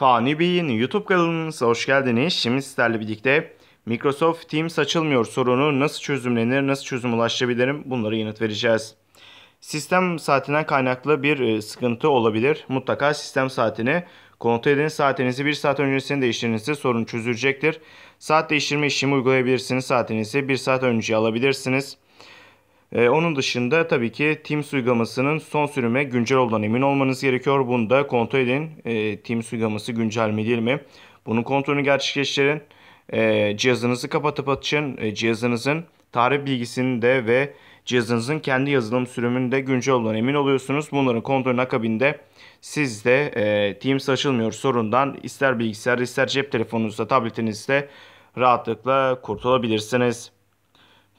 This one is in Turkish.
Fani Bey'in YouTube kanalımıza hoş geldiniz. Şimdi sizlerle birlikte Microsoft Teams açılmıyor sorunu nasıl çözümlenir, nasıl çözüm ulaşabilirim bunlara yanıt vereceğiz. Sistem saatinden kaynaklı bir e, sıkıntı olabilir. Mutlaka sistem saatini kontrol edin. Saatinizi bir saat öncesini değiştirinizde sorun çözülecektir. Saat değiştirme işlemi uygulayabilirsiniz. Saatinizi bir saat önce alabilirsiniz. E, onun dışında tabii ki Teams uygulamasının son sürüme güncel olduğundan emin olmanız gerekiyor. Bunu da kontrol edin. E, Teams uygulaması güncel mi değil mi? Bunun kontrolünü gerçekleştirin. E, cihazınızı kapatıp açın. E, cihazınızın tarih bilgisini de ve cihazınızın kendi yazılım sürümünde güncel olduğundan emin oluyorsunuz. Bunların kontrolün akabinde siz de e, Teams açılmıyor sorundan ister bilgisayar ister cep telefonunuzda tabletinizde rahatlıkla kurtulabilirsiniz.